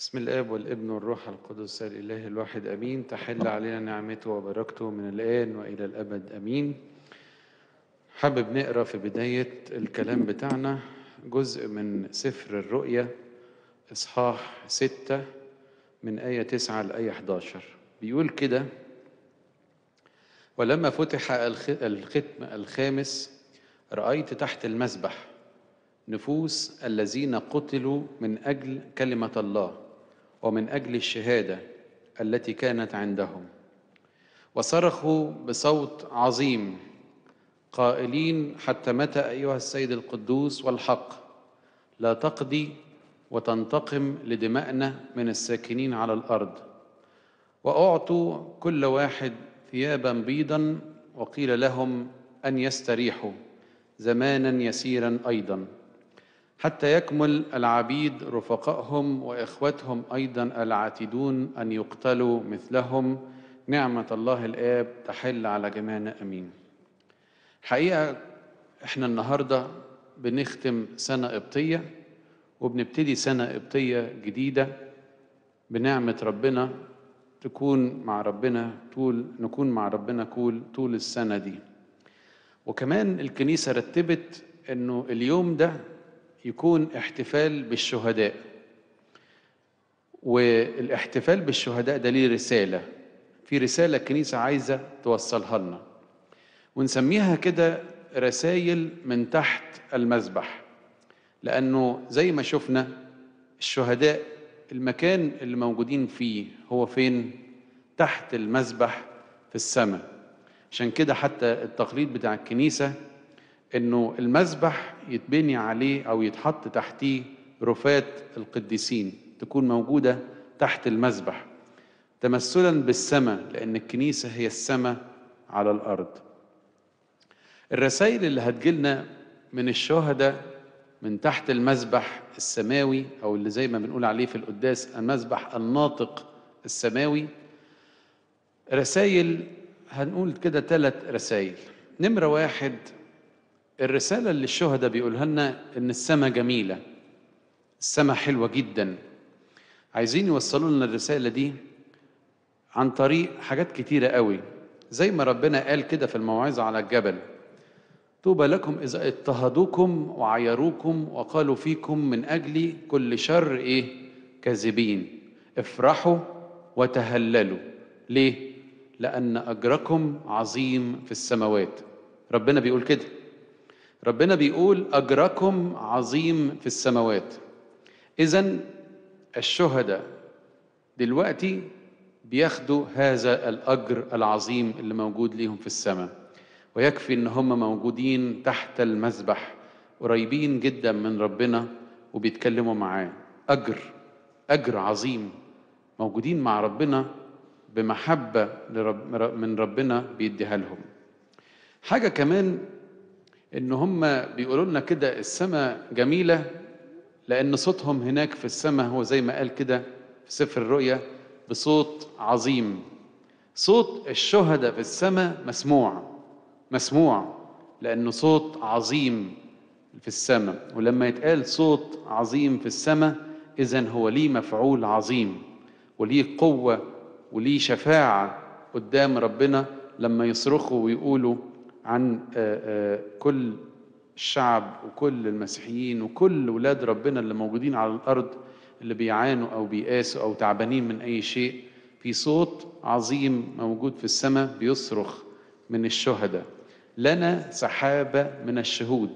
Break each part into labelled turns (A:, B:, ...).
A: بسم الاب والابن والروح القدس الاله الواحد امين تحل علينا نعمته وبركته من الان والى الابد امين حابب نقرا في بدايه الكلام بتاعنا جزء من سفر الرؤيا اصحاح ستة من آية 9 لآية 11 بيقول كده ولما فتح الختم الخامس رأيت تحت المسبح نفوس الذين قتلوا من أجل كلمة الله ومن أجل الشهادة التي كانت عندهم وصرخوا بصوت عظيم قائلين حتى متى أيها السيد القدوس والحق لا تقضي وتنتقم لدمائنا من الساكنين على الأرض وأعطوا كل واحد ثيابا بيضا وقيل لهم أن يستريحوا زمانا يسيرا أيضا حتى يكمل العبيد رفقائهم واخوتهم ايضا العاتدون ان يقتلوا مثلهم نعمه الله الاب تحل على جميعنا امين الحقيقه احنا النهارده بنختم سنه قبطيه وبنبتدي سنه قبطيه جديده بنعمه ربنا تكون مع ربنا طول نكون مع ربنا طول طول السنه دي وكمان الكنيسه رتبت انه اليوم ده يكون احتفال بالشهداء والاحتفال بالشهداء ده ليه رسالة في رسالة الكنيسة عايزة توصلها لنا ونسميها كده رسائل من تحت المذبح لأنه زي ما شفنا الشهداء المكان اللي موجودين فيه هو فين تحت المذبح في السماء عشان كده حتى التقليد بتاع الكنيسة انه المذبح يتبني عليه أو يتحط تحتيه رفات القديسين تكون موجودة تحت المسبح تمثلا بالسماء لأن الكنيسة هي السماء على الأرض الرسائل اللي هتجيلنا من الشهداء من تحت المسبح السماوي أو اللي زي ما بنقول عليه في القداس المسبح الناطق السماوي رسائل هنقول كده ثلاث رسائل نمرة واحد الرسالة اللي الشهداء بيقولها لنا إن السماء جميلة السماء حلوة جدا عايزين يوصلوا لنا الرسالة دي عن طريق حاجات كتيرة قوي زي ما ربنا قال كده في الموعظة على الجبل طوبى لكم إذا اضطهدوكم وعيروكم وقالوا فيكم من أجلي كل شر إيه كاذبين افرحوا وتهللوا ليه؟ لأن أجركم عظيم في السماوات ربنا بيقول كده ربنا بيقول أجركم عظيم في السماوات إذا الشهداء دلوقتي بياخدوا هذا الأجر العظيم اللي موجود ليهم في السماء ويكفي إن هم موجودين تحت المذبح قريبين جدا من ربنا وبيتكلموا معاه أجر أجر عظيم موجودين مع ربنا بمحبة من ربنا بيديها لهم حاجة كمان ان هم بيقولوا لنا كده السماء جميله لان صوتهم هناك في السماء هو زي ما قال كده في سفر الرؤيا بصوت عظيم صوت الشهداء في السماء مسموع مسموع لانه صوت عظيم في السماء ولما يتقال صوت عظيم في السماء اذا هو ليه مفعول عظيم وليه قوه وليه شفاعه قدام ربنا لما يصرخوا ويقولوا عن آه، آه، كل الشعب وكل المسيحيين وكل ولاد ربنا اللي موجودين على الارض اللي بيعانوا او بيقاسوا او تعبانين من اي شيء في صوت عظيم موجود في السماء بيصرخ من الشهداء لنا سحابه من الشهود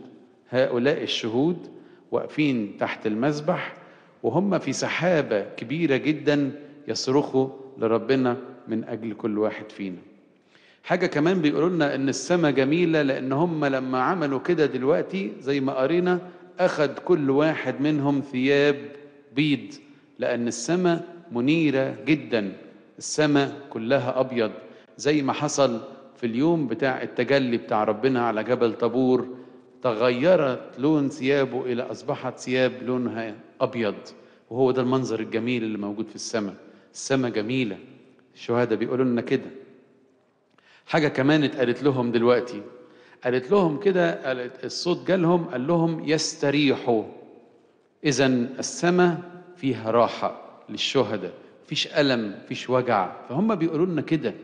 A: هؤلاء الشهود واقفين تحت المذبح وهم في سحابه كبيره جدا يصرخوا لربنا من اجل كل واحد فينا حاجة كمان بيقولوا لنا إن السماء جميلة لأن هم لما عملوا كده دلوقتي زي ما قرينا أخد كل واحد منهم ثياب بيض لأن السماء منيرة جدا السماء كلها أبيض زي ما حصل في اليوم بتاع التجلي بتاع ربنا على جبل طابور تغيرت لون ثيابه إلى أصبحت ثياب لونها أبيض وهو ده المنظر الجميل اللي موجود في السماء السماء جميلة الشهادة بيقولوا لنا كده حاجة كمان اتقالت لهم دلوقتي قالت لهم كده قالت الصوت جالهم قال لهم يستريحوا إذا السماء فيها راحة للشهداء مفيش ألم مفيش وجع فهم بيقولوا لنا كده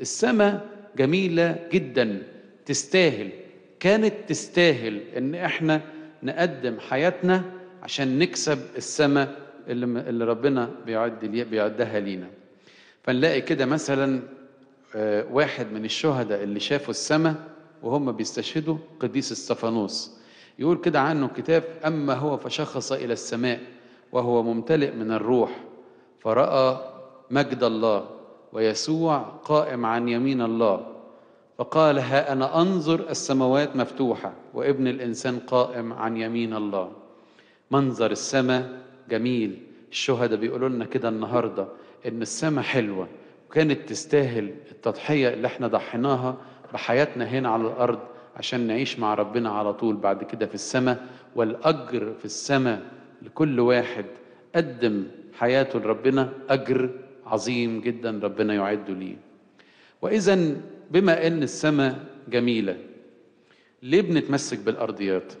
A: السماء جميلة جدا تستاهل كانت تستاهل إن إحنا نقدم حياتنا عشان نكسب السماء اللي, اللي ربنا بيعد بيعدها لينا فنلاقي كده مثلا آه، واحد من الشهداء اللي شافوا السماء وهم بيستشهدوا قديس استفانوس يقول كده عنه كتاب أما هو فشخص إلى السماء وهو ممتلئ من الروح فرأى مجد الله ويسوع قائم عن يمين الله فقال ها أنا أنظر السماوات مفتوحة وابن الإنسان قائم عن يمين الله منظر السماء جميل الشهداء بيقولوا لنا كده النهارده إن السماء حلوة وكانت تستاهل التضحية اللي احنا ضحيناها بحياتنا هنا على الأرض عشان نعيش مع ربنا على طول بعد كده في السماء والأجر في السماء لكل واحد قدم حياته لربنا أجر عظيم جدا ربنا يعده ليه وإذا بما أن السماء جميلة ليه بنتمسك بالأرضيات؟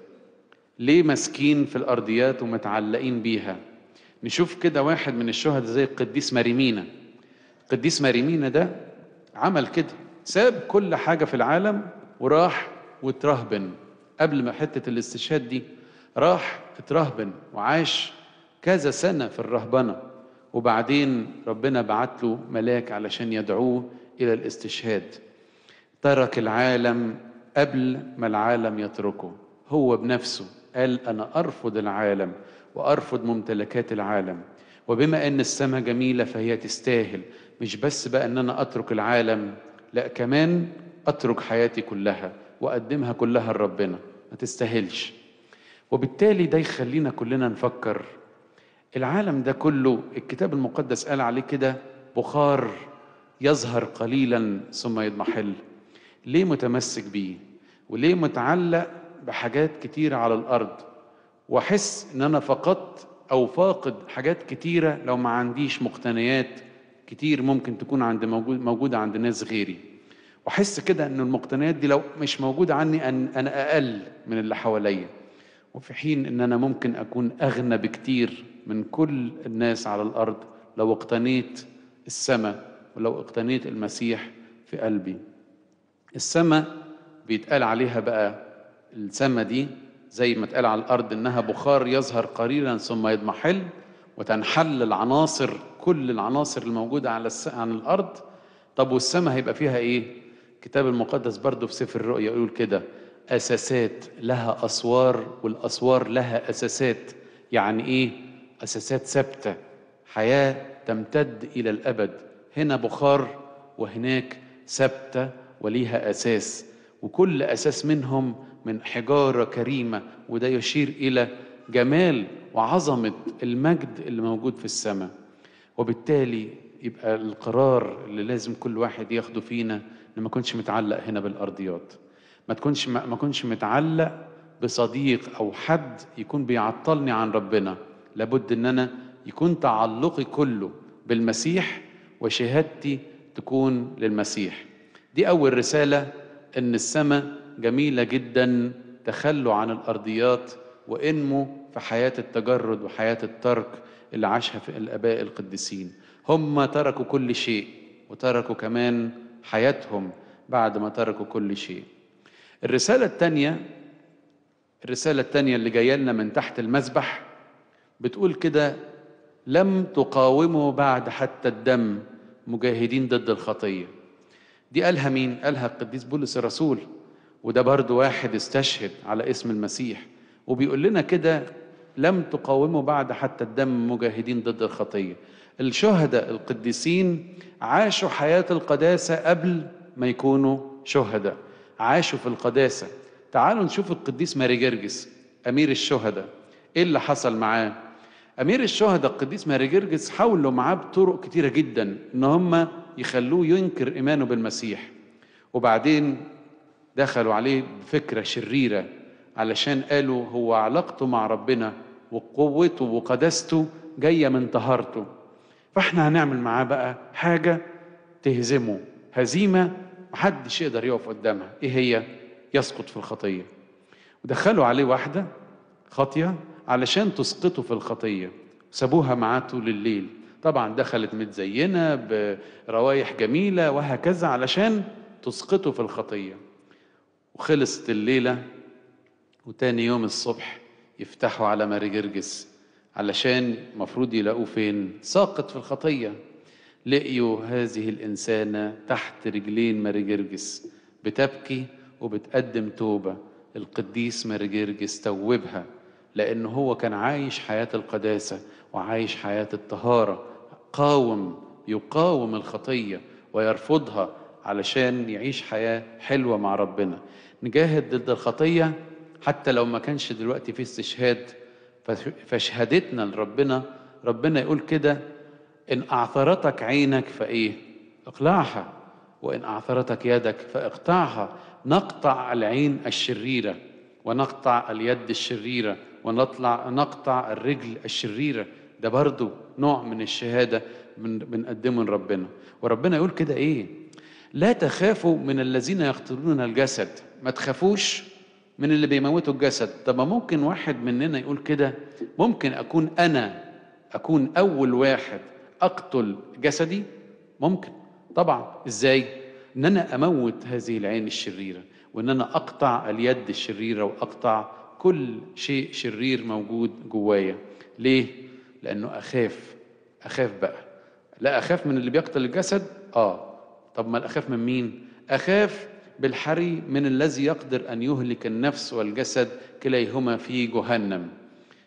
A: ليه ماسكين في الأرضيات ومتعلقين بيها؟ نشوف كده واحد من الشهداء زي القديس مريمينا قديس ماريمينا ده عمل كده ساب كل حاجة في العالم وراح وترهبن قبل ما حتة الاستشهاد دي راح اترهبن وعاش كذا سنة في الرهبنة وبعدين ربنا بعت له ملاك علشان يدعوه إلى الاستشهاد ترك العالم قبل ما العالم يتركه هو بنفسه قال أنا أرفض العالم وأرفض ممتلكات العالم وبما أن السماء جميلة فهي تستاهل مش بس بقى ان انا اترك العالم لا كمان اترك حياتي كلها واقدمها كلها لربنا ما تستاهلش وبالتالي ده يخلينا كلنا نفكر العالم ده كله الكتاب المقدس قال عليه كده بخار يظهر قليلا ثم يضمحل ليه متمسك بيه وليه متعلق بحاجات كتيرة على الأرض وأحس إن أنا فقدت أو فاقد حاجات كتيرة لو ما عنديش مقتنيات كتير ممكن تكون عند موجود موجودة عند ناس غيري وأحس كده إن المقتنيات دي لو مش موجودة عني أن أنا أقل من اللي حواليا وفي حين إن أنا ممكن أكون أغنى بكتير من كل الناس على الأرض لو اقتنيت السماء ولو اقتنيت المسيح في قلبي السماء بيتقال عليها بقى السماء دي زي ما اتقال على الأرض إنها بخار يظهر قليلا ثم يضمحل وتنحل العناصر كل العناصر الموجودة على الس... عن الأرض طب والسماء هيبقى فيها إيه؟ الكتاب المقدس برضه في سفر الرؤيا يقول كده أساسات لها أسوار والأسوار لها أساسات يعني إيه؟ أساسات ثابتة حياة تمتد إلى الأبد هنا بخار وهناك ثابتة وليها أساس وكل أساس منهم من حجارة كريمة وده يشير إلى جمال وعظمة المجد اللي موجود في السماء وبالتالي يبقى القرار اللي لازم كل واحد ياخده فينا ان ما اكونش متعلق هنا بالارضيات ما تكونش ما اكونش متعلق بصديق او حد يكون بيعطلني عن ربنا لابد ان انا يكون تعلقي كله بالمسيح وشهادتي تكون للمسيح دي اول رساله ان السماء جميله جدا تخلوا عن الارضيات وانموا في حياه التجرد وحياه الترك اللي عاشها في الآباء القديسين هم تركوا كل شيء وتركوا كمان حياتهم بعد ما تركوا كل شيء الرسالة الثانية الرسالة الثانية اللي جاية لنا من تحت المذبح بتقول كده لم تقاوموا بعد حتى الدم مجاهدين ضد الخطية دي قالها مين؟ قالها القديس بولس الرسول وده برضو واحد استشهد على اسم المسيح وبيقول لنا كده لم تقاوموا بعد حتى الدم مجاهدين ضد الخطية الشهداء القديسين عاشوا حياة القداسة قبل ما يكونوا شهداء عاشوا في القداسة تعالوا نشوف القديس ماري جرجس أمير الشهداء إيه اللي حصل معاه أمير الشهداء القديس ماري جرجس حاولوا معاه بطرق كتيرة جدا إن هم يخلوه ينكر إيمانه بالمسيح وبعدين دخلوا عليه بفكرة شريرة علشان قالوا هو علاقته مع ربنا وقوته وقداسته جاية من طهارته فاحنا هنعمل معاه بقى حاجة تهزمه هزيمة محدش يقدر يقف قدامها ايه هي يسقط في الخطية ودخلوا عليه واحدة خاطية علشان تسقطه في الخطية سابوها معاه طول الليل طبعا دخلت متزينة بروايح جميلة وهكذا علشان تسقطه في الخطية وخلصت الليلة وتاني يوم الصبح يفتحوا على ماري جرجس علشان المفروض يلاقوه فين ساقط في الخطية لقيوا هذه الإنسانة تحت رجلين ماري جرجس بتبكي وبتقدم توبة القديس ماري جرجس توبها لأن هو كان عايش حياة القداسة وعايش حياة الطهارة قاوم يقاوم الخطية ويرفضها علشان يعيش حياة حلوة مع ربنا نجاهد ضد الخطية حتى لو ما كانش دلوقتي في استشهاد فشهادتنا لربنا ربنا يقول كده إن أعثرتك عينك فإيه اقلعها وإن أعثرتك يدك فاقطعها نقطع العين الشريرة ونقطع اليد الشريرة ونطلع نقطع الرجل الشريرة ده برضو نوع من الشهادة بنقدمه لربنا وربنا يقول كده إيه لا تخافوا من الذين يقتلون الجسد ما تخافوش من اللي بيموتوا الجسد طب ما ممكن واحد مننا يقول كده ممكن أكون أنا أكون أول واحد أقتل جسدي ممكن طبعا إزاي إن أنا أموت هذه العين الشريرة وإن أنا أقطع اليد الشريرة وأقطع كل شيء شرير موجود جوايا ليه؟ لأنه أخاف أخاف بقى لا أخاف من اللي بيقتل الجسد آه طب ما أخاف من مين؟ أخاف بالحري من الذي يقدر أن يهلك النفس والجسد كليهما في جهنم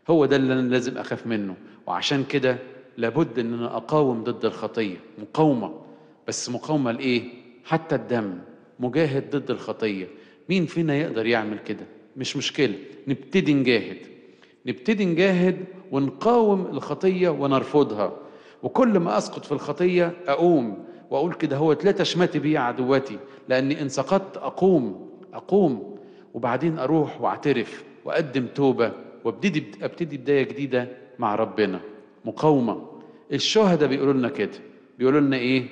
A: هو ده اللي أنا لازم أخاف منه وعشان كده لابد أن أنا أقاوم ضد الخطية مقاومة بس مقاومة لإيه؟ حتى الدم مجاهد ضد الخطية مين فينا يقدر يعمل كده؟ مش مشكلة نبتدي نجاهد نبتدي نجاهد ونقاوم الخطية ونرفضها وكل ما أسقط في الخطية أقوم واقول كده هو لا تشمتي بي عدوتي لاني ان سقطت اقوم اقوم وبعدين اروح واعترف واقدم توبه وابتدي ابتدي بدايه جديده مع ربنا مقاومه الشهداء بيقولوا لنا كده بيقولوا لنا ايه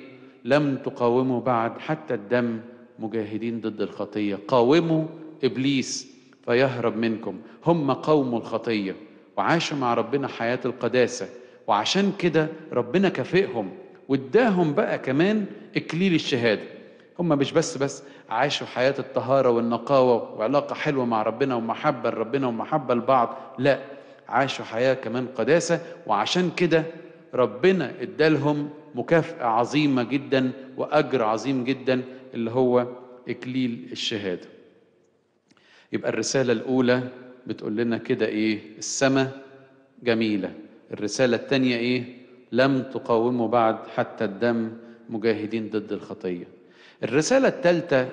A: لم تقاوموا بعد حتى الدم مجاهدين ضد الخطيه قاوموا ابليس فيهرب منكم هم قوم الخطيه وعاشوا مع ربنا حياه القداسه وعشان كده ربنا كافئهم واداهم بقى كمان اكليل الشهاده هم مش بس بس عاشوا حياه الطهاره والنقاوه وعلاقه حلوه مع ربنا ومحبه لربنا ومحبه لبعض لا عاشوا حياه كمان قداسه وعشان كده ربنا ادالهم مكافاه عظيمه جدا واجر عظيم جدا اللي هو اكليل الشهاده يبقى الرساله الاولى بتقول لنا كده ايه السماء جميله الرساله الثانيه ايه لم تقاوموا بعد حتى الدم مجاهدين ضد الخطية الرسالة الثالثة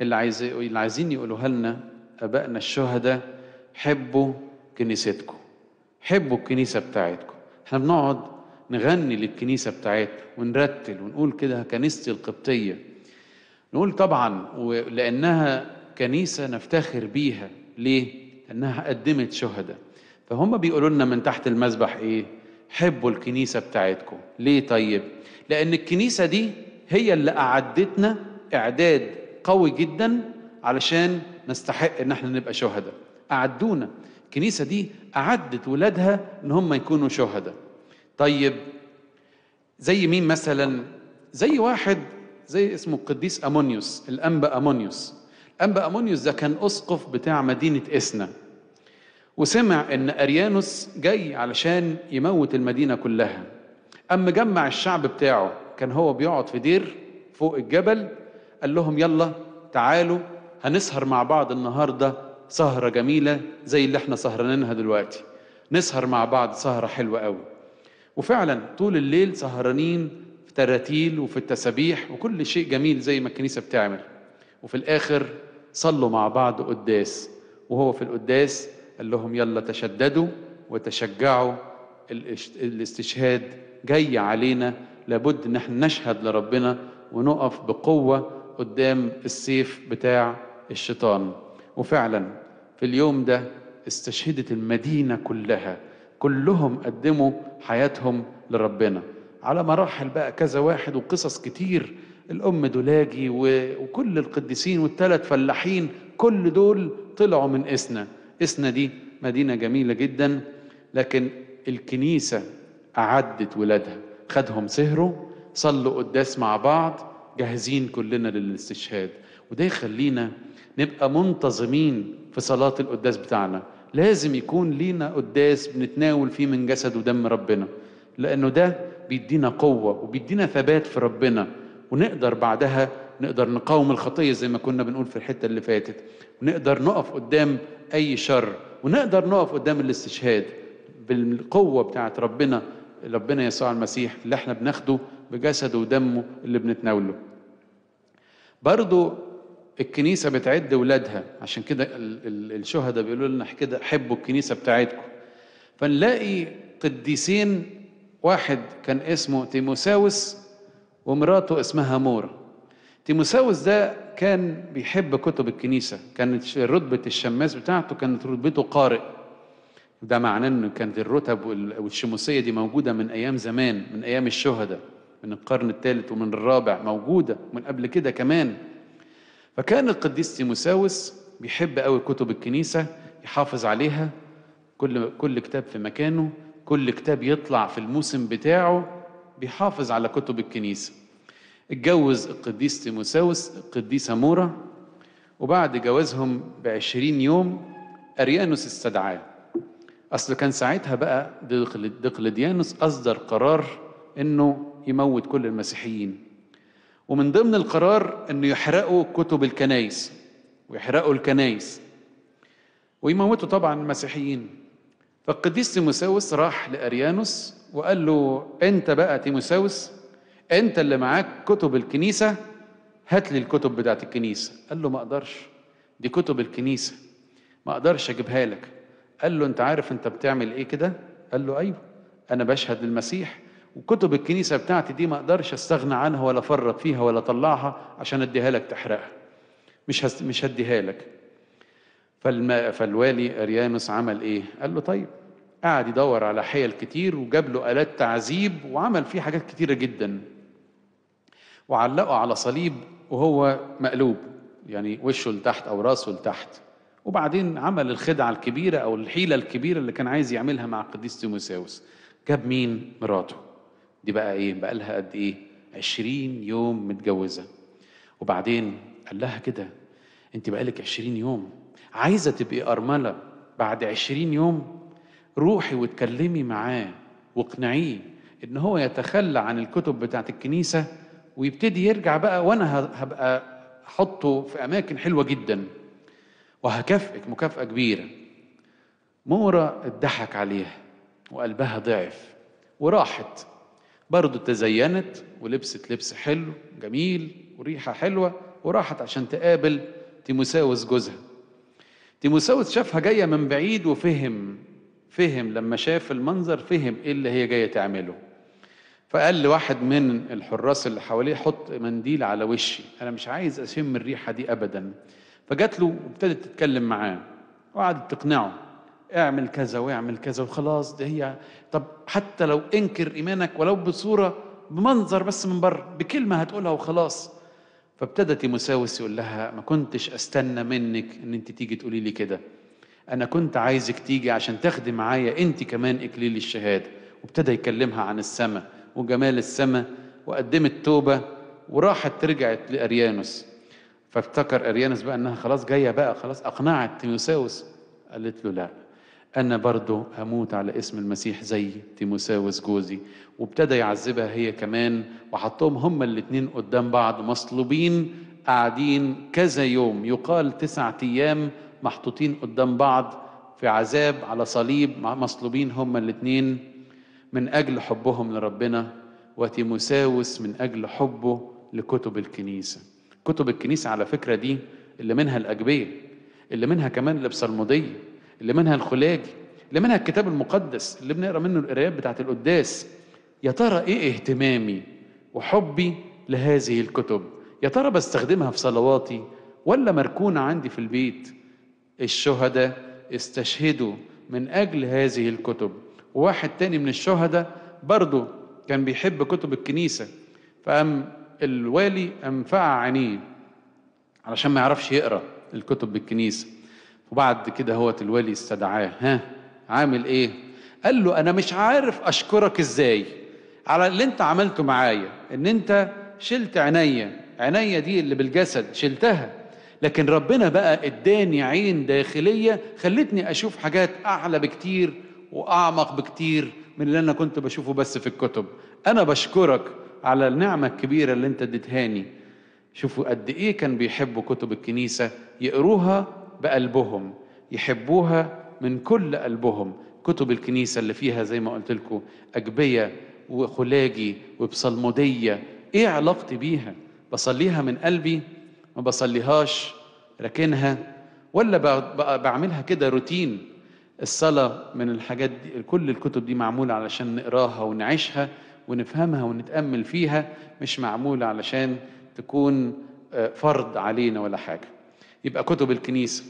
A: اللي, عايز... اللي عايزين يقولوها لنا أبائنا الشهداء حبوا كنيستكم حبوا الكنيسة بتاعتكم احنا بنقعد نغني للكنيسة بتاعتنا ونرتل ونقول كده كنيستي القبطية نقول طبعا لأنها كنيسة نفتخر بيها ليه؟ لأنها قدمت شهداء فهم بيقولوا لنا من تحت المذبح إيه؟ حبوا الكنيسة بتاعتكم ليه طيب لأن الكنيسة دي هي اللي أعدتنا إعداد قوي جدا علشان نستحق إن احنا نبقى شهداء أعدونا الكنيسة دي أعدت ولادها إن هم يكونوا شهداء طيب زي مين مثلا زي واحد زي اسمه القديس أمونيوس الأنبا أمونيوس الأنبا أمونيوس ده كان أسقف بتاع مدينة إسنا وسمع ان اريانوس جاي علشان يموت المدينه كلها اما جمع الشعب بتاعه كان هو بيقعد في دير فوق الجبل قال لهم يلا تعالوا هنسهر مع بعض النهارده سهره جميله زي اللي احنا سهرانينها دلوقتي نسهر مع بعض سهره حلوه قوي وفعلا طول الليل سهرانين في تراتيل وفي التسابيح وكل شيء جميل زي ما الكنيسه بتعمل وفي الاخر صلوا مع بعض قداس وهو في القداس قال لهم يلا تشددوا وتشجعوا الاستشهاد جاي علينا لابد ان احنا نشهد لربنا ونقف بقوه قدام السيف بتاع الشيطان وفعلا في اليوم ده استشهدت المدينه كلها كلهم قدموا حياتهم لربنا على مراحل بقى كذا واحد وقصص كتير الام دولاجي وكل القديسين والثلاث فلاحين كل دول طلعوا من اسنا إسنا دي مدينة جميلة جدا لكن الكنيسة أعدت ولادها خدهم سهروا صلوا قداس مع بعض جاهزين كلنا للاستشهاد وده يخلينا نبقى منتظمين في صلاة القداس بتاعنا لازم يكون لينا قداس بنتناول فيه من جسد ودم ربنا لأنه ده بيدينا قوة وبيدينا ثبات في ربنا ونقدر بعدها نقدر نقاوم الخطية زي ما كنا بنقول في الحتة اللي فاتت ونقدر نقف قدام أي شر ونقدر نقف قدام الاستشهاد بالقوة بتاعت ربنا ربنا يسوع المسيح اللي احنا بناخده بجسده ودمه اللي بنتناوله برضو الكنيسة بتعد ولادها عشان كده الشهداء بيقولوا لنا كده حبوا الكنيسة بتاعتكم فنلاقي قديسين واحد كان اسمه تيموساوس ومراته اسمها مورا تيموساوس ده كان بيحب كتب الكنيسة كانت رتبة الشماس بتاعته كانت رتبته قارئ ده معناه أن كانت الرتب والشموسية دي موجودة من أيام زمان من أيام الشهداء من القرن الثالث ومن الرابع موجودة من قبل كده كمان فكان القديس تيموساوس بيحب قوي كتب الكنيسة يحافظ عليها كل كل كتاب في مكانه كل كتاب يطلع في الموسم بتاعه بيحافظ على كتب الكنيسه اتجوز القديس تيموساوس القديسة مورا وبعد جوازهم بعشرين يوم أريانوس استدعاه أصل كان ساعتها بقى دقلديانوس أصدر قرار إنه يموت كل المسيحيين ومن ضمن القرار إنه يحرقوا كتب الكنايس ويحرقوا الكنايس ويموتوا طبعا المسيحيين فالقديس تيموساوس راح لأريانوس وقال له أنت بقى تيموساوس انت اللي معاك كتب الكنيسه هات لي الكتب بتاعت الكنيسه قال له ما اقدرش دي كتب الكنيسه ما اقدرش اجيبها لك قال له انت عارف انت بتعمل ايه كده قال له ايوه انا بشهد للمسيح وكتب الكنيسه بتاعتي دي ما اقدرش استغنى عنها ولا افرط فيها ولا اطلعها عشان اديها لك تحرقها مش هس... مش هديها لك فالما... فالوالي اريامس عمل ايه قال له طيب قعد يدور على حيل كتير وجاب له آلات تعذيب وعمل فيه حاجات كتيرة جدا وعلقه على صليب وهو مقلوب يعني وشه لتحت أو راسه لتحت وبعدين عمل الخدعة الكبيرة أو الحيلة الكبيرة اللي كان عايز يعملها مع القديس تيموساوس جاب مين؟ مراته دي بقى إيه؟ بقى لها قد إيه؟ عشرين يوم متجوزة وبعدين قال لها كده أنت بقى لك 20 يوم عايزة تبقي أرملة بعد عشرين يوم روحي واتكلمي معاه واقنعيه إن هو يتخلى عن الكتب بتاعت الكنيسة ويبتدي يرجع بقى وانا هبقى احطه في اماكن حلوه جدا وهكافئك مكافاه كبيره مورا اتضحك عليها وقلبها ضعف وراحت برضه تزينت ولبست لبس حلو جميل وريحه حلوه وراحت عشان تقابل تيموساوس جوزها تيموساوس شافها جايه من بعيد وفهم فهم لما شاف المنظر فهم ايه اللي هي جايه تعمله فقال لواحد من الحراس اللي حواليه حط منديل على وشي انا مش عايز اشم الريحه دي ابدا فجات له وابتدت تتكلم معاه وقعدت تقنعه اعمل كذا واعمل كذا وخلاص ده هي طب حتى لو انكر ايمانك ولو بصوره بمنظر بس من بره بكلمه هتقولها وخلاص فابتدى تيموساوس يقول لها ما كنتش استنى منك ان انت تيجي تقولي لي كده انا كنت عايزك تيجي عشان تاخدي معايا انت كمان اكليل الشهاده وابتدى يكلمها عن السماء وجمال السماء وقدمت توبة وراحت رجعت لأريانوس فافتكر أريانوس بقى أنها خلاص جاية بقى خلاص أقنعت تيموساوس قالت له لا أنا برضو هموت على اسم المسيح زي تيموساوس جوزي وابتدى يعذبها هي كمان وحطهم هما الاتنين قدام بعض مصلوبين قاعدين كذا يوم يقال تسعة أيام محطوطين قدام بعض في عذاب على صليب مصلوبين هما الاتنين من أجل حبهم لربنا وتيموساوس من أجل حبه لكتب الكنيسة كتب الكنيسة على فكرة دي اللي منها الأجبية اللي منها كمان المضي اللي منها الخلاجي اللي منها الكتاب المقدس اللي بنقرا منه القرايات بتاعت القداس يا ترى ايه اهتمامي وحبي لهذه الكتب يا ترى بستخدمها في صلواتي ولا مركونة عندي في البيت الشهداء استشهدوا من أجل هذه الكتب وواحد تاني من الشهداء برضه كان بيحب كتب الكنيسة فقام الوالي أنفع عينيه علشان ما يعرفش يقرأ الكتب بالكنيسة وبعد كده هوت الوالي استدعاه ها عامل ايه قال له انا مش عارف اشكرك ازاي على اللي انت عملته معايا ان انت شلت عينيا عينيا دي اللي بالجسد شلتها لكن ربنا بقى اداني عين داخلية خلتني اشوف حاجات اعلى بكتير واعمق بكتير من اللي انا كنت بشوفه بس في الكتب انا بشكرك على النعمه الكبيره اللي انت اديتهاني شوفوا قد ايه كان بيحبوا كتب الكنيسه يقروها بقلبهم يحبوها من كل قلبهم كتب الكنيسه اللي فيها زي ما قلت لكم اجبيه وخلاجي وبصلموديه ايه علاقتي بيها بصليها من قلبي ما بصليهاش راكنها ولا بعملها كده روتين الصلاة من الحاجات دي كل الكتب دي معمولة علشان نقراها ونعيشها ونفهمها ونتأمل فيها مش معمولة علشان تكون آه، فرض علينا ولا حاجة يبقى كتب الكنيسة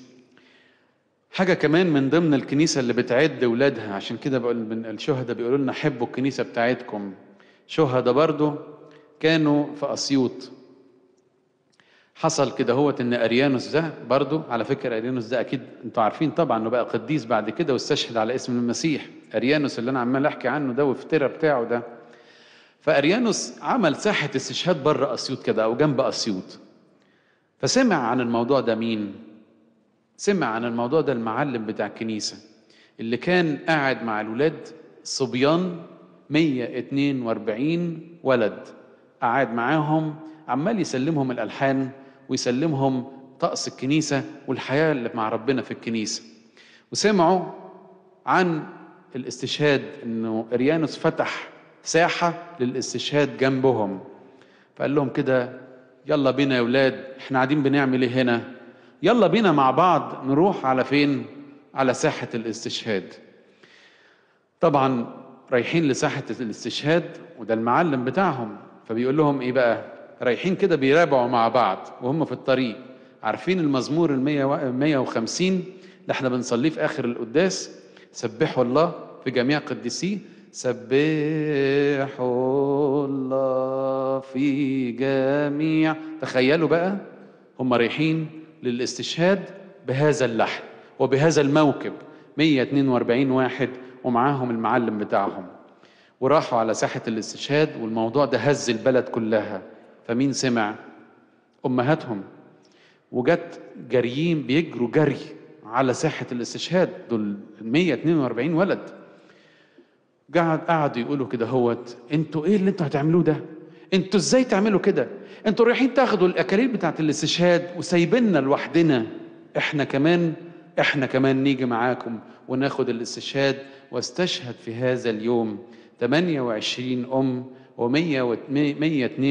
A: حاجة كمان من ضمن الكنيسة اللي بتعد ولادها عشان كده بقول من الشهداء بيقولوا لنا حبوا الكنيسة بتاعتكم شهداء برضو كانوا في أسيوط حصل كده هوت ان اريانوس ده برضو على فكره اريانوس ده اكيد انتوا عارفين طبعا انه بقى قديس بعد كده واستشهد على اسم المسيح اريانوس اللي انا عمال احكي عنه ده وافترى بتاعه ده فاريانوس عمل ساحه استشهاد بره اسيوط كده او جنب اسيوط فسمع عن الموضوع ده مين سمع عن الموضوع ده المعلم بتاع الكنيسه اللي كان قاعد مع الولاد صبيان 142 ولد قاعد معاهم عمال يسلمهم الالحان ويسلمهم طقس الكنيسة والحياة اللي مع ربنا في الكنيسة وسمعوا عن الاستشهاد انه اريانوس فتح ساحة للاستشهاد جنبهم فقال لهم كده يلا بينا يا ولاد احنا قاعدين بنعمل ايه هنا يلا بينا مع بعض نروح على فين على ساحة الاستشهاد طبعا رايحين لساحة الاستشهاد وده المعلم بتاعهم فبيقول لهم ايه بقى رايحين كده بيرابعوا مع بعض وهم في الطريق عارفين المزمور ال 150 اللي احنا بنصليه في اخر القداس سبحوا الله في جميع قديسيه سبحوا الله في جميع تخيلوا بقى هم رايحين للاستشهاد بهذا اللحن وبهذا الموكب 142 واحد ومعاهم المعلم بتاعهم وراحوا على ساحة الاستشهاد والموضوع ده هز البلد كلها فمين سمع امهاتهم وجت جاريين بيجروا جري على ساحه الاستشهاد دول 142 ولد قعد قعدوا يقولوا كده هوت انتوا ايه اللي انتوا هتعملوه ده انتوا ازاي تعملوا كده انتوا رايحين تاخدوا الاكاليل بتاعت الاستشهاد وسايبيننا لوحدنا احنا كمان احنا كمان نيجي معاكم وناخد الاستشهاد واستشهد في هذا اليوم 28 ام و142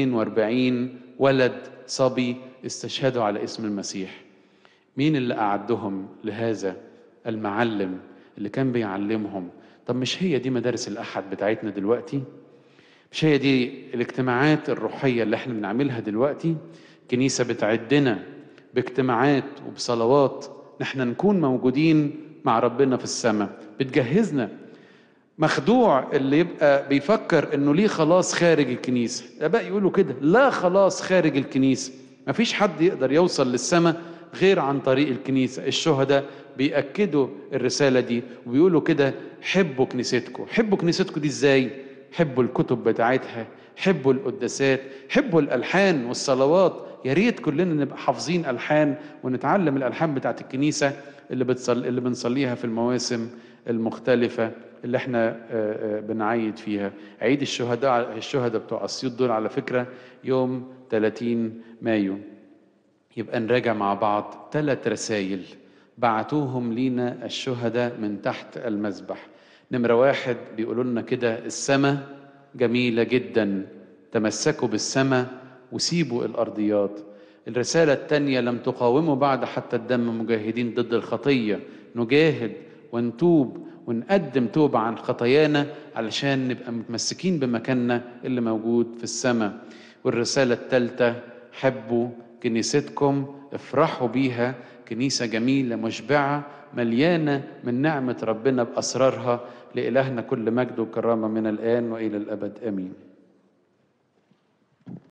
A: ولد صبي استشهدوا على اسم المسيح مين اللي أعدهم لهذا المعلم اللي كان بيعلمهم طب مش هي دي مدارس الأحد بتاعتنا دلوقتي مش هي دي الاجتماعات الروحية اللي احنا بنعملها دلوقتي كنيسة بتعدنا باجتماعات وبصلوات نحن نكون موجودين مع ربنا في السماء بتجهزنا مخدوع اللي يبقى بيفكر انه ليه خلاص خارج الكنيسه الاباء يقولوا كده لا خلاص خارج الكنيسه مفيش حد يقدر يوصل للسماء غير عن طريق الكنيسه الشهداء بياكدوا الرساله دي وبيقولوا كده حبوا كنيستكم حبوا كنيستكم دي ازاي حبوا الكتب بتاعتها حبوا القداسات حبوا الالحان والصلوات يا ريت كلنا نبقى حافظين الحان ونتعلم الالحان بتاعت الكنيسه اللي بتصل اللي بنصليها في المواسم المختلفة اللي احنا آه، آه، بنعيد فيها عيد الشهداء الشهداء بتوع اسيوط دول على فكرة يوم 30 مايو يبقى نراجع مع بعض ثلاث رسائل بعتوهم لينا الشهداء من تحت المذبح نمرة واحد بيقولوا لنا كده السماء جميلة جدا تمسكوا بالسماء وسيبوا الأرضيات الرسالة الثانية لم تقاوموا بعد حتى الدم مجاهدين ضد الخطية نجاهد ونتوب ونقدم توبة عن خطايانا علشان نبقى متمسكين بمكاننا اللي موجود في السماء والرسالة الثالثة حبوا كنيستكم افرحوا بيها كنيسة جميلة مشبعة مليانة من نعمة ربنا بأسرارها لإلهنا كل مجد وكرامة من الآن وإلى الأبد آمين